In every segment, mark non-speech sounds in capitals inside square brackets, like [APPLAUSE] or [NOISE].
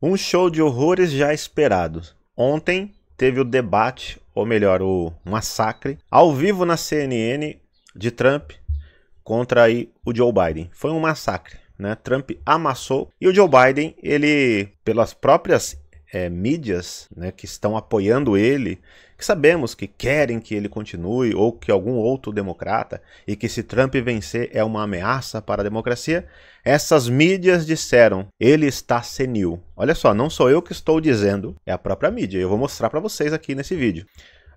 Um show de horrores já esperado. Ontem teve o debate, ou melhor, o massacre, ao vivo na CNN de Trump contra aí o Joe Biden. Foi um massacre, né? Trump amassou e o Joe Biden, ele pelas próprias é, mídias né, que estão apoiando ele, que sabemos que querem que ele continue ou que algum outro democrata e que se Trump vencer é uma ameaça para a democracia, essas mídias disseram: ele está senil. Olha só, não sou eu que estou dizendo, é a própria mídia. Eu vou mostrar para vocês aqui nesse vídeo.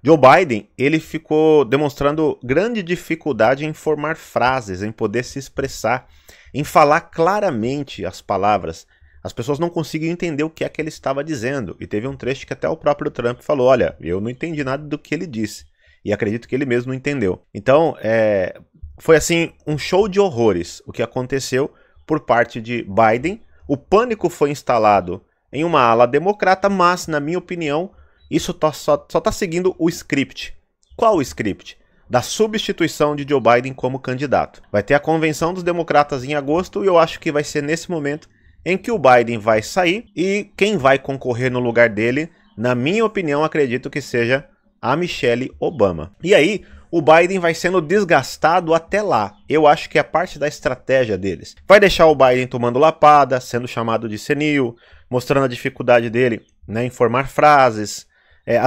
Joe Biden, ele ficou demonstrando grande dificuldade em formar frases, em poder se expressar, em falar claramente as palavras, as pessoas não conseguiam entender o que é que ele estava dizendo, e teve um trecho que até o próprio Trump falou: Olha, eu não entendi nada do que ele disse, e acredito que ele mesmo não entendeu. Então, é, foi assim, um show de horrores o que aconteceu por parte de Biden. O pânico foi instalado em uma ala democrata, mas, na minha opinião, isso tá, só está seguindo o script. Qual o script? da substituição de Joe Biden como candidato. Vai ter a convenção dos democratas em agosto e eu acho que vai ser nesse momento em que o Biden vai sair e quem vai concorrer no lugar dele, na minha opinião, acredito que seja a Michelle Obama. E aí, o Biden vai sendo desgastado até lá. Eu acho que é parte da estratégia deles. Vai deixar o Biden tomando lapada, sendo chamado de senil, mostrando a dificuldade dele né, em formar frases, é,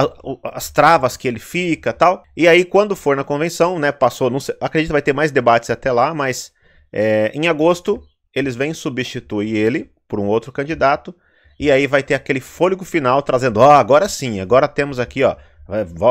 as travas que ele fica tal. E aí, quando for na convenção, né, passou, não sei, acredito que vai ter mais debates até lá, mas é, em agosto eles vêm substituir ele por um outro candidato, e aí vai ter aquele fôlego final trazendo, ó, oh, agora sim, agora temos aqui, ó,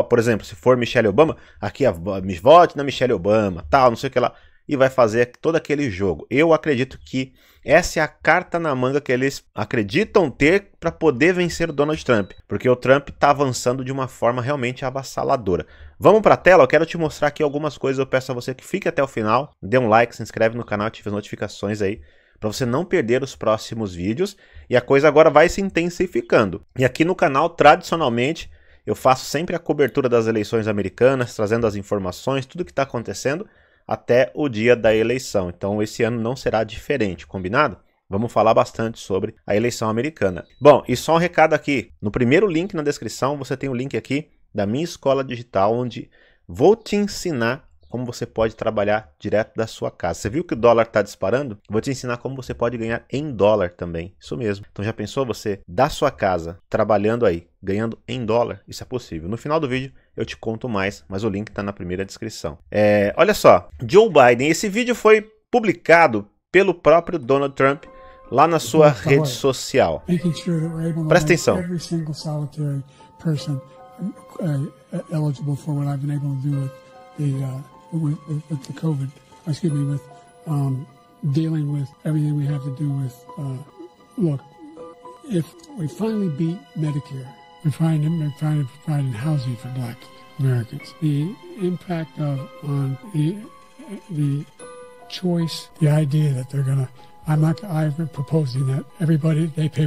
por exemplo, se for Michelle Obama, aqui me vote na Michelle Obama, tal, não sei o que lá, e vai fazer todo aquele jogo. Eu acredito que essa é a carta na manga que eles acreditam ter para poder vencer o Donald Trump, porque o Trump está avançando de uma forma realmente avassaladora. Vamos para a tela, eu quero te mostrar aqui algumas coisas, eu peço a você que fique até o final, dê um like, se inscreve no canal, ative as notificações aí, para você não perder os próximos vídeos. E a coisa agora vai se intensificando. E aqui no canal, tradicionalmente, eu faço sempre a cobertura das eleições americanas, trazendo as informações, tudo que está acontecendo até o dia da eleição. Então, esse ano não será diferente, combinado? Vamos falar bastante sobre a eleição americana. Bom, e só um recado aqui: no primeiro link na descrição você tem o um link aqui da minha escola digital, onde vou te ensinar como você pode trabalhar direto da sua casa. Você viu que o dólar está disparando? Vou te ensinar como você pode ganhar em dólar também. Isso mesmo. Então já pensou você da sua casa trabalhando aí, ganhando em dólar? Isso é possível. No final do vídeo eu te conto mais, mas o link está na primeira descrição. É, olha só, Joe Biden. Esse vídeo foi publicado pelo próprio Donald Trump lá na sua uhum. rede social. Presta atenção. Uh, uh, eligible for what I've been able to do with the uh, with, with the COVID, excuse me, with um, dealing with everything we have to do with. Uh, look, if we finally beat Medicare, we find we find providing housing for Black Americans. The impact of on the the choice, the idea that they're gonna. I'm not. I'm proposing that everybody they pay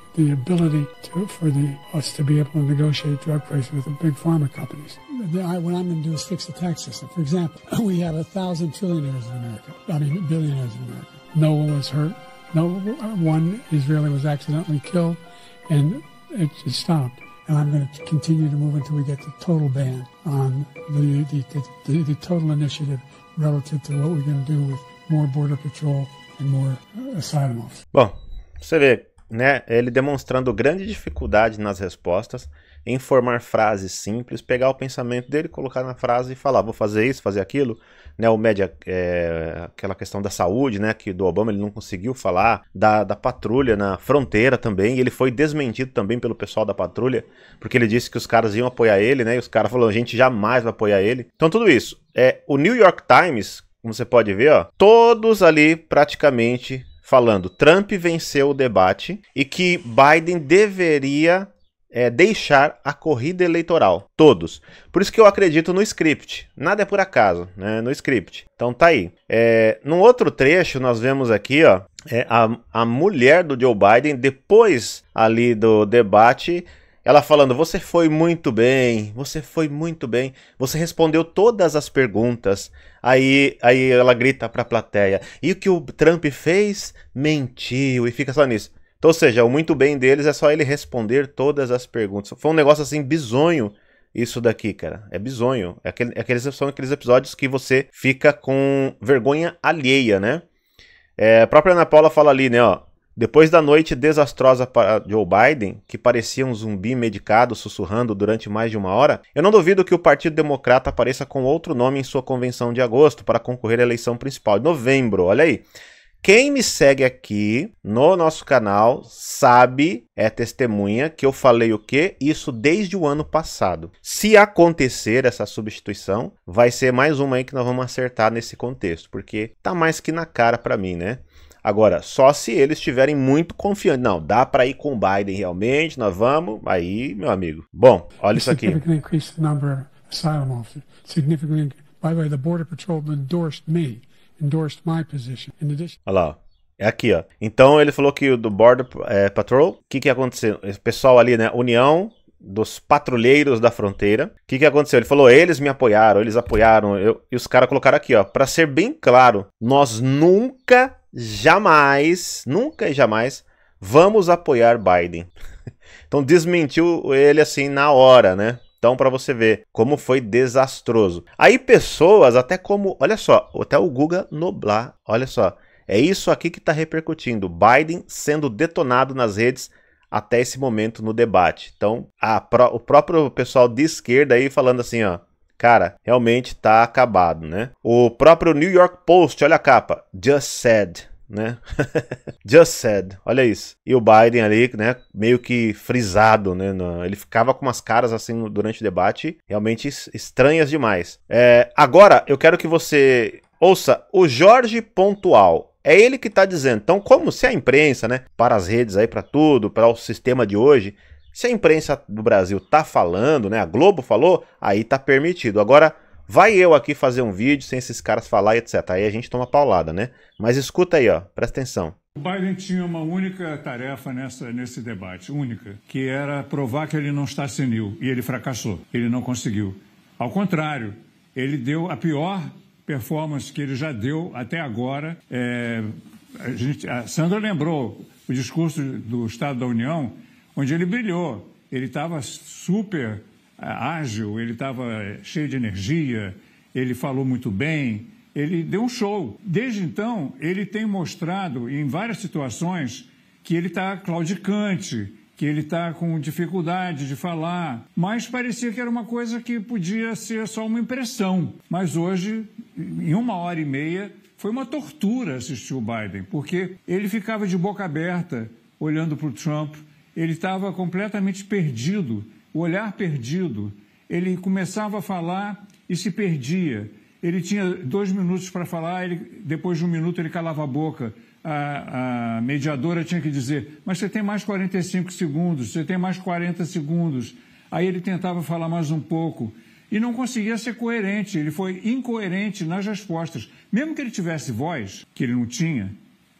the ability to, for the, us to be able to negotiate drug prices with the big pharma companies. I, what I'm going to do is fix the tax system. For example, [LAUGHS] we have a thousand trillionaires in America. I mean, billionaires in America. No one was hurt. No one Israeli was accidentally killed, and it, it stopped. And I'm going to continue to move until we get the total ban on the the, the, the, the total initiative relative to what we're going to do with more border patrol and more uh, asylum officers. Well, você vê né, ele demonstrando grande dificuldade nas respostas, em formar frases simples, pegar o pensamento dele, colocar na frase e falar, vou fazer isso, fazer aquilo, né, o média, é, eh, aquela questão da saúde, né, que do Obama ele não conseguiu falar, da, da patrulha na fronteira também, ele foi desmentido também pelo pessoal da patrulha, porque ele disse que os caras iam apoiar ele, né, e os caras falaram, a gente jamais vai apoiar ele. Então tudo isso, é, o New York Times, como você pode ver, ó, todos ali praticamente falando Trump venceu o debate e que Biden deveria é, deixar a corrida eleitoral. Todos. Por isso que eu acredito no script. Nada é por acaso, né? No script. Então tá aí. É, num outro trecho, nós vemos aqui, ó, é, a, a mulher do Joe Biden, depois ali do debate, ela falando: Você foi muito bem, você foi muito bem, você respondeu todas as perguntas. Aí, aí ela grita pra plateia: E o que o Trump fez? Mentiu. E fica só nisso. Então, ou seja, o muito bem deles é só ele responder todas as perguntas. Foi um negócio assim bizonho isso daqui, cara. É bizonho. É aquele, é aqueles, são aqueles episódios que você fica com vergonha alheia, né? É, a própria Ana Paula fala ali, né, ó. Depois da noite desastrosa para Joe Biden, que parecia um zumbi medicado sussurrando durante mais de uma hora, eu não duvido que o Partido Democrata apareça com outro nome em sua convenção de agosto para concorrer à eleição principal de novembro. Olha aí. Quem me segue aqui no nosso canal sabe, é testemunha, que eu falei o quê? Isso desde o ano passado. Se acontecer essa substituição, vai ser mais uma aí que nós vamos acertar nesse contexto, porque tá mais que na cara para mim, né? Agora, só se eles estiverem muito confiantes. Não, dá para ir com o Biden realmente, nós vamos. Aí, meu amigo. Bom, olha isso aqui. asylum by the way, the Border Patrol endorsed me, endorsed my position. In addition. Olha É aqui, ó. Então ele falou que o do Border é, Patrol, o que, que aconteceu? Esse pessoal ali, né? União dos patrulheiros da fronteira. O que, que aconteceu? Ele falou: eles me apoiaram, eles apoiaram. Eu, e os caras colocaram aqui, ó. Para ser bem claro, nós nunca jamais, nunca e jamais, vamos apoiar Biden. [LAUGHS] Então desmentiu ele assim na hora, né? Então para você ver como foi desastroso. Aí pessoas até como, olha só, até o Guga Noblar, olha só, é isso aqui que está repercutindo. Biden sendo detonado nas redes até esse momento no debate. Então, a, o próprio pessoal de esquerda aí falando assim, ó, Cara, realmente tá acabado, né? O próprio New York Post, olha a capa, just said, né? [LAUGHS] Just said, olha isso. E o Biden ali, né, meio que frisado, né? Ele ficava com umas caras assim durante o debate, realmente estranhas demais. É, agora, eu quero que você ouça o Jorge Pontual. É ele que está dizendo. Então, como se a imprensa, né, para as redes aí, para tudo, para o sistema de hoje, se a imprensa do Brasil tá falando, né? A Globo falou, aí tá permitido. Agora, vai eu aqui fazer um vídeo sem esses caras falar e etc. Aí a gente toma paulada, né? Mas escuta aí, ó, presta atenção. O Biden tinha uma única tarefa nessa, nesse debate, única, que era provar que ele não está senil. E ele fracassou, ele não conseguiu. Ao contrário, ele deu a pior performance que ele já deu até agora. É, a, gente, a Sandra lembrou o discurso do Estado da União onde ele brilhou. Ele estava super é, ágil, ele estava é, cheio de energia, ele falou muito bem, ele deu um show. Desde então, ele tem mostrado em várias situações que ele está claudicante, que ele está com dificuldade de falar, mas parecia que era uma coisa que podia ser só uma impressão. Mas hoje, em uma hora e meia, foi uma tortura assistir o Biden, porque ele ficava de boca aberta olhando para o Trump, ele estava completamente perdido, o olhar perdido. Ele começava a falar e se perdia. Ele tinha dois minutos para falar, ele, depois de um minuto ele calava a boca. A, a, mediadora tinha que dizer: Mas você tem mais 45 segundos, você tem mais 40 segundos. Aí ele tentava falar mais um pouco e não conseguia ser coerente, ele foi incoerente nas respostas. Mesmo que ele tivesse voz, que ele não tinha,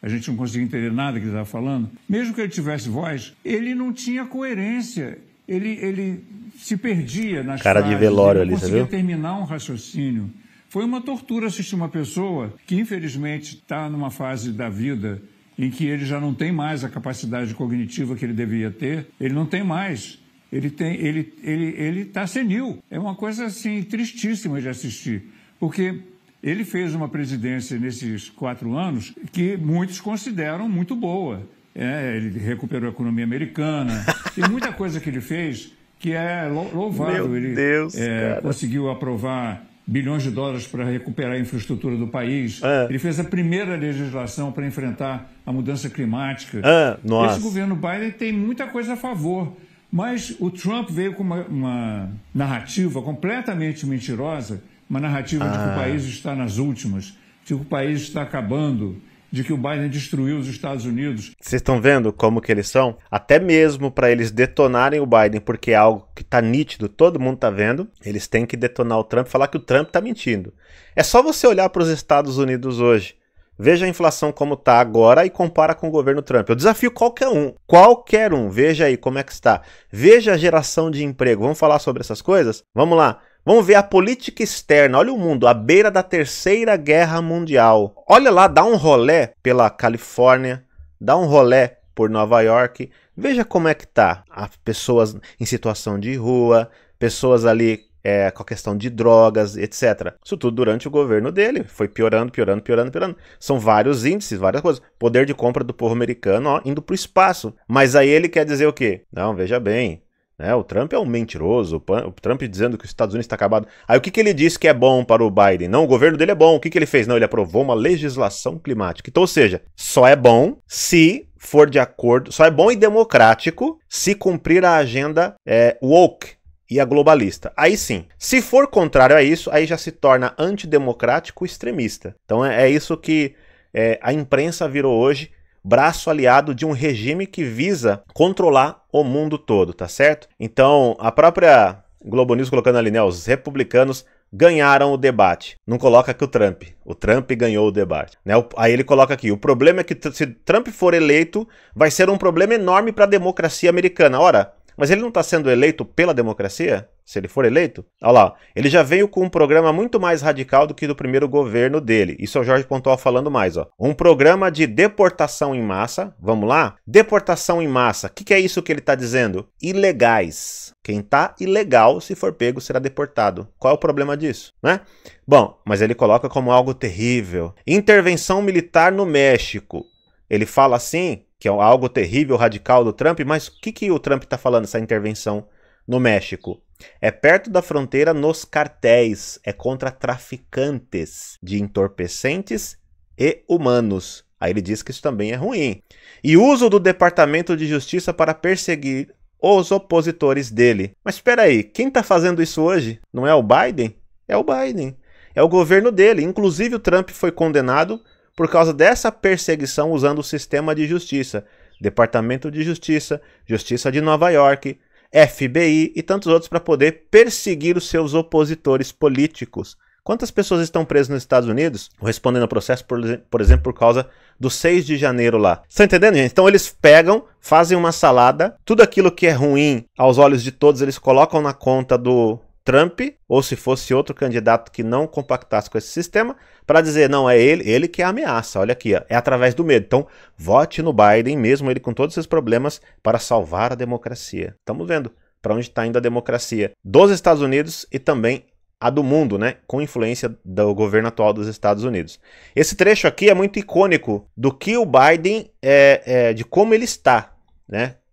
a gente não conseguia entender nada que ele estava falando. Mesmo que ele tivesse voz, ele não tinha coerência. Ele, ele se perdia nas Cara frases, de velório ali, você viu? terminar um raciocínio. Foi uma tortura assistir uma pessoa que, infelizmente, está numa fase da vida em que ele já não tem mais a capacidade cognitiva que ele devia ter. Ele não tem mais. Ele tem, ele, ele, ele está senil. É uma coisa assim tristíssima de assistir, porque ele fez uma presidência nesses quatro anos que muitos consideram muito boa. É, ele recuperou a economia americana. [LAUGHS] Tem muita coisa que ele fez que é louvável. Meu ele Deus, é, conseguiu aprovar bilhões de dólares para recuperar a infraestrutura do país. É. Ele fez a primeira legislação para enfrentar a mudança climática. É. Esse governo Biden tem muita coisa a favor. Mas o Trump veio com uma, uma narrativa completamente mentirosa uma narrativa ah. de que o ah. país está nas últimas, de que o país está acabando, de que o Biden destruiu os Estados Unidos. Vocês estão vendo como que eles são? Até mesmo para eles detonarem o Biden, porque é algo que está nítido, todo mundo está vendo, eles têm que detonar o Trump, e falar que o Trump está mentindo. É só você olhar para os Estados Unidos hoje. Veja a inflação como está agora e compara com o governo Trump. Eu desafio qualquer um, qualquer um, veja aí como é que está. Veja a geração de emprego. Vamos falar sobre essas coisas? Vamos lá. Vamos ver a política externa. Olha o mundo, à beira da Terceira Guerra Mundial. Olha lá, dá um rolé pela Califórnia, dá um rolé por Nova York. Veja como é que tá. As pessoas em situação de rua, pessoas ali é, com a questão de drogas, etc. Isso tudo durante o governo dele. Foi piorando, piorando, piorando, piorando. São vários índices, várias coisas. Poder de compra do povo americano ó, indo para o espaço. Mas aí ele quer dizer o quê? Não, veja bem né? O Trump é um mentiroso, o Trump dizendo que os Estados Unidos está acabado. Aí o que, que ele disse que é bom para o Biden? Não, o governo dele é bom. O que, que ele fez? Não, ele aprovou uma legislação climática. Então, ou seja, só é bom se for de acordo, só é bom e democrático se cumprir a agenda é, woke, e a globalista. Aí sim, se for contrário a isso, aí já se torna antidemocrático extremista. Então é, é isso que é, a imprensa virou hoje braço aliado de um regime que visa controlar o mundo todo, tá certo? Então, a própria Globo News colocando ali, né, os republicanos ganharam o debate. Não coloca que o Trump. O Trump ganhou o debate. Né? Aí ele coloca aqui: o problema é que se Trump for eleito, vai ser um problema enorme para a democracia americana. Ora, mas ele não está sendo eleito pela democracia? se ele for eleito, olha lá, ele já veio com um programa muito mais radical do que do primeiro governo dele. Isso é o Jorge Pontual falando mais, ó. Um programa de deportação em massa, vamos lá? Deportação em massa, o que, que é isso que ele está dizendo? Ilegais. Quem tá ilegal, se for pego, será deportado. Qual é o problema disso, né? Bom, mas ele coloca como algo terrível. Intervenção militar no México. Ele fala assim, que é algo terrível, radical do Trump, mas o que, que o Trump está falando, essa intervenção no México? É perto da fronteira nos cartéis, é contra traficantes de entorpecentes e humanos. Aí ele diz que isso também é ruim. E uso do Departamento de Justiça para perseguir os opositores dele. Mas espera aí, quem está fazendo isso hoje? Não é o Biden? É o Biden. É o governo dele. Inclusive o Trump foi condenado por causa dessa perseguição usando o sistema de justiça. Departamento de Justiça, Justiça de Nova York, FBI e tantos outros para poder perseguir os seus opositores políticos. Quantas pessoas estão presas nos Estados Unidos respondendo ao processo, por, por, exemplo, por causa do 6 de janeiro lá? Estão tá entendendo, gente? Então eles pegam, fazem uma salada, tudo aquilo que é ruim aos olhos de todos, eles colocam na conta do Trump ou se fosse outro candidato que não compactasse com esse sistema para dizer não é ele, ele que é a ameaça. Olha aqui, ó, é através do medo. Então, vote no Biden mesmo ele com todos esses problemas para salvar a democracia. Estamos vendo para onde está indo a democracia dos Estados Unidos e também a do mundo, né, com influência do governo atual dos Estados Unidos. Esse trecho aqui é muito icônico do que o Biden é, é de como ele está, né?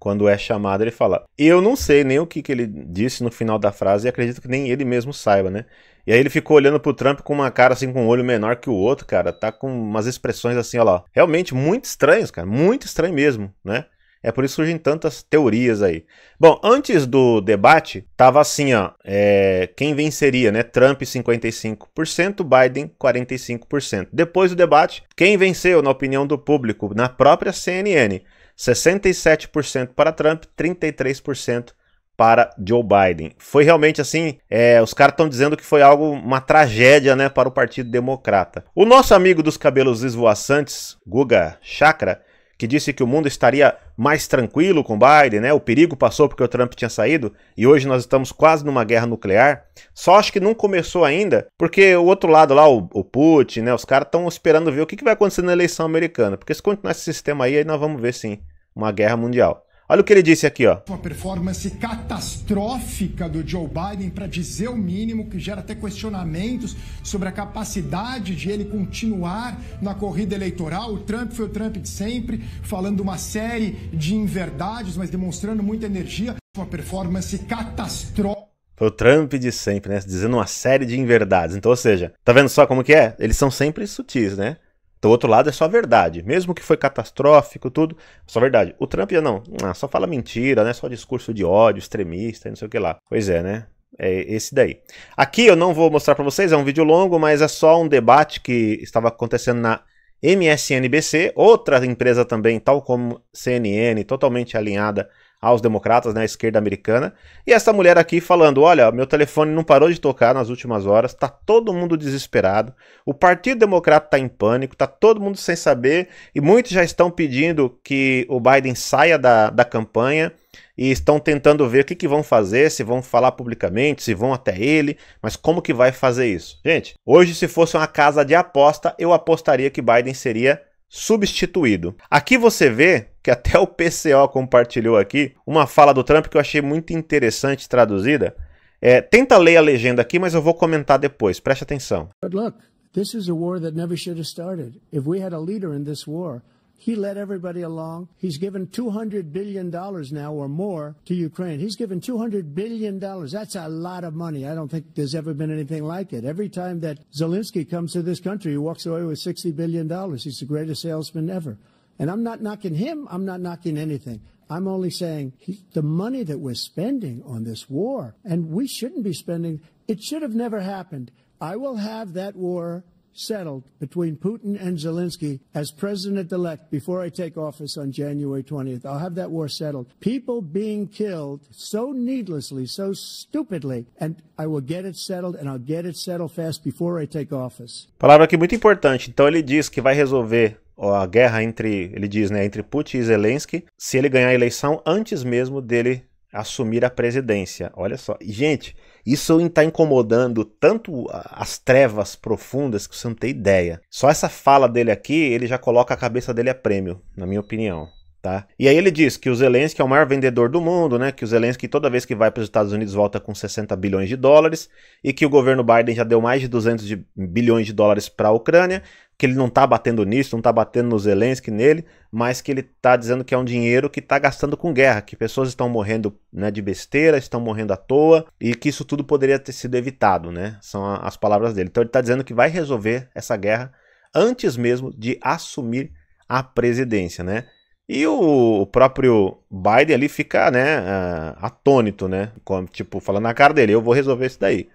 quando é chamado, ele fala: Eu não sei nem o que, que ele disse no final da frase e acredito que nem ele mesmo saiba, né? E aí ele ficou olhando pro Trump com uma cara assim, com um olho menor que o outro, cara. Tá com umas expressões assim, ó lá. Realmente muito estranhos, cara. Muito estranho mesmo, né? É por isso que surgem tantas teorias aí. Bom, antes do debate, tava assim, ó. É, quem venceria, né? Trump 55%, Biden 45%. Depois do debate, quem venceu, na opinião do público, na própria CNN? 67% para Trump, 33% para Joe Biden. Foi realmente assim, é, os caras estão dizendo que foi algo, uma tragédia, né, para o Partido Democrata. O nosso amigo dos cabelos esvoaçantes, Guga Chakra, que disse que o mundo estaria mais tranquilo com Biden, né? O perigo passou porque o Trump tinha saído e hoje nós estamos quase numa guerra nuclear. Só acho que não começou ainda, porque o outro lado lá, o, o Putin, né? Os caras estão esperando ver o que, que, vai acontecer na eleição americana. Porque se continuar esse sistema aí, aí nós vamos ver sim uma guerra mundial. Olha o que ele disse aqui, ó. Uma performance catastrófica do Joe Biden, para dizer o mínimo, que gera até questionamentos sobre a capacidade de ele continuar na corrida eleitoral. O Trump foi o Trump de sempre, falando uma série de inverdades, mas demonstrando muita energia. Uma performance catastrófica. Foi o Trump de sempre, né? Dizendo uma série de inverdades. Então, ou seja, tá vendo só como que é? Eles são sempre sutis, né? do então, outro lado é só verdade. Mesmo que foi catastrófico, tudo, só verdade. O Trump já não, ah, só fala mentira, né? Só discurso de ódio, extremista, não sei o que lá. Pois é, né? É esse daí. Aqui eu não vou mostrar para vocês, é um vídeo longo, mas é só um debate que estava acontecendo na MSNBC, outra empresa também, tal como CNN, totalmente alinhada aos democratas, né, à esquerda americana. E essa mulher aqui falando: olha, meu telefone não parou de tocar nas últimas horas, tá todo mundo desesperado, o Partido Democrata tá em pânico, tá todo mundo sem saber, e muitos já estão pedindo que o Biden saia da, da campanha e estão tentando ver o que, que vão fazer, se vão falar publicamente, se vão até ele, mas como que vai fazer isso? Gente, hoje se fosse uma casa de aposta, eu apostaria que Biden seria substituído. Aqui você vê que até o PCO compartilhou aqui uma fala do Trump que eu achei muito interessante traduzida. É, tenta ler a legenda aqui, mas eu vou comentar depois. Preste atenção. But look, this is a war that never should have started. If we had a leader in this war, He led everybody along. He's given $200 billion now or more to Ukraine. He's given $200 billion. That's a lot of money. I don't think there's ever been anything like it. Every time that Zelensky comes to this country, he walks away with $60 billion. He's the greatest salesman ever. And I'm not knocking him. I'm not knocking anything. I'm only saying he, the money that we're spending on this war, and we shouldn't be spending, it should have never happened. I will have that war settled between Putin and Zelensky as president elect before I take office on January 20th. I'll have that war settled. People being killed so needlessly, so stupidly, and I will get it settled and I'll get it settled fast before I take office. Palavra aqui muito importante. Então ele diz que vai resolver a guerra entre, ele diz, né, entre Putin e Zelensky, se ele ganhar a eleição antes mesmo dele assumir a presidência. Olha só. Gente, isso está incomodando tanto as trevas profundas que você não tem ideia. Só essa fala dele aqui, ele já coloca a cabeça dele a prêmio, na minha opinião. Tá? E aí ele diz que o Zelensky é o maior vendedor do mundo, né? Que o Zelensky toda vez que vai para os Estados Unidos volta com 60 bilhões de dólares e que o governo Biden já deu mais de 200 de bilhões de dólares para a Ucrânia, que ele não está batendo nisso, não está batendo no Zelensky nele, mas que ele está dizendo que é um dinheiro que está gastando com guerra, que pessoas estão morrendo, né, de besteira, estão morrendo à toa e que isso tudo poderia ter sido evitado, né? São as palavras dele. Então ele está dizendo que vai resolver essa guerra antes mesmo de assumir a presidência, né? E o próprio Biden ali fica, né, é, atônito, né? Como, tipo, falando na cara dele, eu vou resolver isso daí.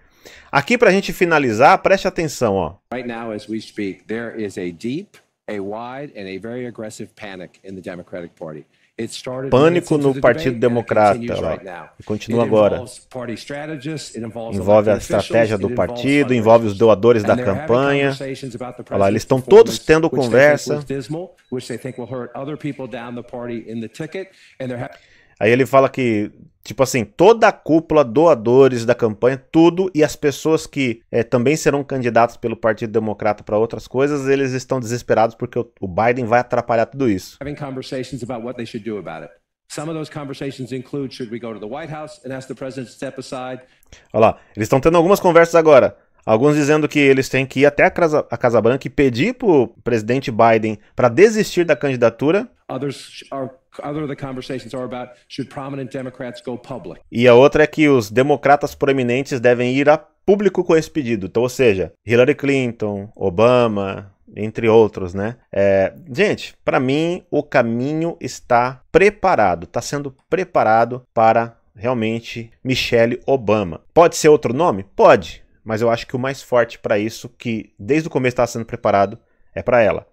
Aqui pra gente finalizar, preste atenção, ó. Right now as we speak, there is a deep, a wide and a very aggressive panic in the Democratic Party. Pânico no Partido Democrata. e continua agora. Envolve a estratégia do partido, envolve os doadores da campanha. Olha lá, eles estão todos tendo conversa. Aí ele fala que, tipo assim, toda a cúpula, doadores da campanha, tudo, e as pessoas que é, também serão candidatos pelo Partido Democrata para outras coisas, eles estão desesperados porque o Biden vai atrapalhar tudo isso. Having conversations about what they should do about it. Some of those conversations include should we go to the White House and ask the president to step aside. Olha lá, eles estão tendo algumas conversas agora. Alguns dizendo que eles têm que ir até a Casa, a casa Branca e pedir para o presidente Biden para desistir da candidatura. Others are e a outra é que os democratas proeminentes devem ir a público com esse pedido. Então, ou seja, Hillary Clinton, Obama, entre outros, né? É, gente, para mim o caminho está preparado, está sendo preparado para realmente Michelle Obama. Pode ser outro nome? Pode, mas eu acho que o mais forte para isso, que desde o começo está sendo preparado, é para ela.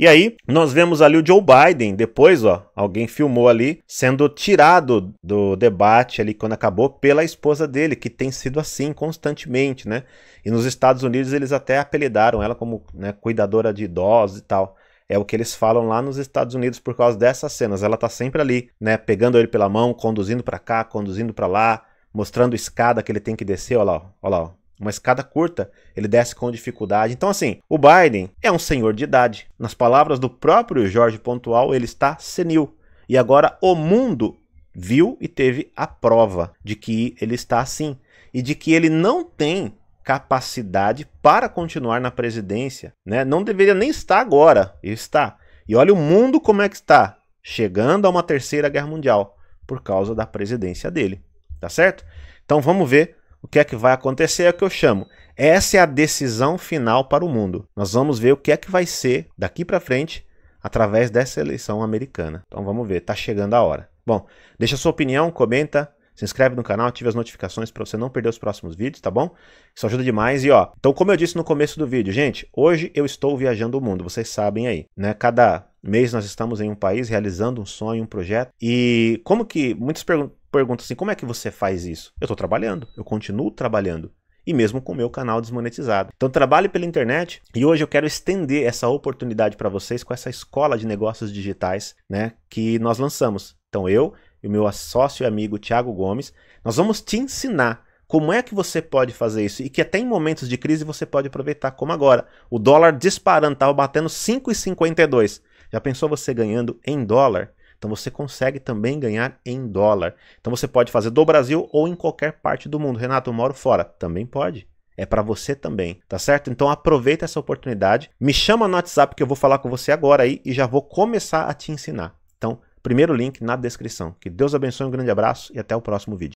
E aí, nós vemos ali o Joe Biden, depois, ó, alguém filmou ali, sendo tirado do debate ali quando acabou pela esposa dele, que tem sido assim constantemente, né? E nos Estados Unidos eles até apelidaram ela como né, cuidadora de idosos e tal. É o que eles falam lá nos Estados Unidos por causa dessas cenas. Ela tá sempre ali, né? Pegando ele pela mão, conduzindo para cá, conduzindo para lá, mostrando escada que ele tem que descer, ó lá, ó lá, ó uma escada curta, ele desce com dificuldade. Então, assim, o Biden é um senhor de idade. Nas palavras do próprio Jorge Pontual, ele está senil. E agora o mundo viu e teve a prova de que ele está assim e de que ele não tem capacidade para continuar na presidência, né? Não deveria nem estar agora, ele está. E olha o mundo como é que está, chegando a uma terceira guerra mundial por causa da presidência dele, tá certo? Então vamos ver o que é que vai acontecer é o que eu chamo. Essa é a decisão final para o mundo. Nós vamos ver o que é que vai ser daqui para frente através dessa eleição americana. Então vamos ver, tá chegando a hora. Bom, deixa sua opinião, comenta, se inscreve no canal, ative as notificações para você não perder os próximos vídeos, tá bom? Isso ajuda demais e ó, então como eu disse no começo do vídeo, gente, hoje eu estou viajando o mundo, vocês sabem aí, né? Cada mês nós estamos em um país realizando um sonho, um projeto. E como que muitos perguntam pergunta assim: como é que você faz isso? Eu estou trabalhando, eu continuo trabalhando. E mesmo com o meu canal desmonetizado. Então, trabalhe pela internet e hoje eu quero estender essa oportunidade para vocês com essa escola de negócios digitais né, que nós lançamos. Então, eu e o meu sócio e amigo Tiago Gomes, nós vamos te ensinar como é que você pode fazer isso? E que até em momentos de crise você pode aproveitar, como agora. O dólar disparando, estava batendo 5,52. Já pensou você ganhando em dólar? Então você consegue também ganhar em dólar. Então você pode fazer do Brasil ou em qualquer parte do mundo. Renato, eu moro fora. Também pode. É para você também, tá certo? Então aproveita essa oportunidade. Me chama no WhatsApp que eu vou falar com você agora aí e já vou começar a te ensinar. Então, primeiro link na descrição. Que Deus abençoe, um grande abraço e até o próximo vídeo.